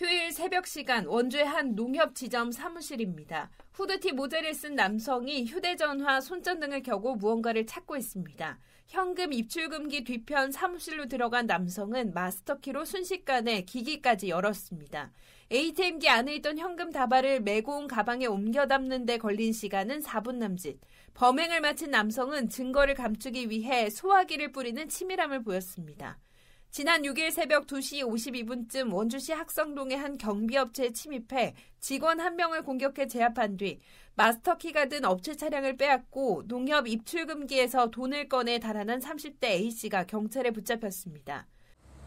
휴일 새벽 시간 원주의 한 농협 지점 사무실입니다. 후드티 모자를 쓴 남성이 휴대전화, 손전등을 켜고 무언가를 찾고 있습니다. 현금 입출금기 뒤편 사무실로 들어간 남성은 마스터키로 순식간에 기기까지 열었습니다. ATM기 안에 있던 현금 다발을 메고 온 가방에 옮겨 담는데 걸린 시간은 4분 남짓. 범행을 마친 남성은 증거를 감추기 위해 소화기를 뿌리는 치밀함을 보였습니다. 지난 6일 새벽 2시 52분쯤 원주시 학성동의 한 경비업체에 침입해 직원 한 명을 공격해 제압한 뒤 마스터키가 든 업체 차량을 빼앗고 농협 입출금기에서 돈을 꺼내 달아난 30대 A씨가 경찰에 붙잡혔습니다.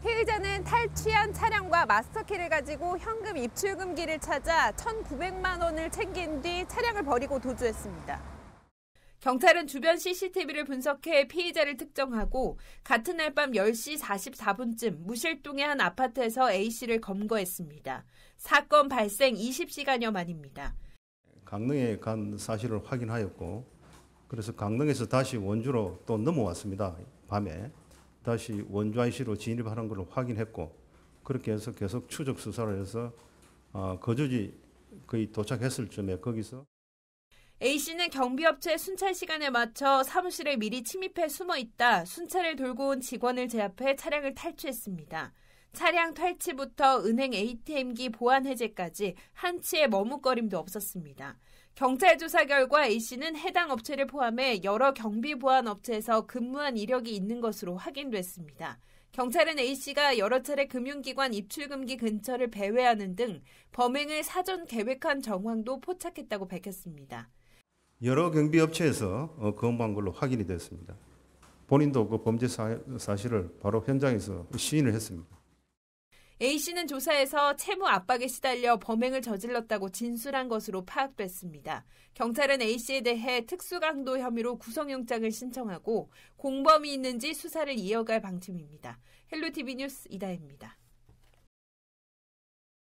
피의자는 탈취한 차량과 마스터키를 가지고 현금 입출금기를 찾아 1,900만 원을 챙긴 뒤 차량을 버리고 도주했습니다. 경찰은 주변 CCTV를 분석해 피의자를 특정하고 같은 날 밤 10시 44분쯤 무실동의 한 아파트에서 A씨를 검거했습니다. 사건 발생 20시간여 만입니다. 강릉에 간 사실을 확인하였고 그래서 강릉에서 다시 원주로 또 넘어왔습니다. 밤에 다시 원주 IC로 진입하는 것을 확인했고 그렇게 해서 계속 추적 수사를 해서 어, 거주지 거의 도착했을 쯤에 거기서 A씨는 경비업체 순찰 시간에 맞춰 사무실에 미리 침입해 숨어 있다 순찰을 돌고 온 직원을 제압해 차량을 탈취했습니다. 차량 탈취부터 은행 ATM기 보안 해제까지 한치의 머뭇거림도 없었습니다. 경찰 조사 결과 A씨는 해당 업체를 포함해 여러 경비 보안 업체에서 근무한 이력이 있는 것으로 확인됐습니다. 경찰은 A씨가 여러 차례 금융기관 입출금기 근처를 배회하는 등 범행을 사전 계획한 정황도 포착했다고 밝혔습니다. 여러 경비업체에서 거음한 어, 걸로 확인이 됐습니다. 본인도 그 범죄 사실을 바로 현장에서 시인을 했습니다. A씨는 조사에서 채무 압박에 시달려 범행을 저질렀다고 진술한 것으로 파악됐습니다. 경찰은 A씨에 대해 특수강도 혐의로 구속영장을 신청하고 공범이 있는지 수사를 이어갈 방침입니다. 헬로TV 뉴스 이다입니다.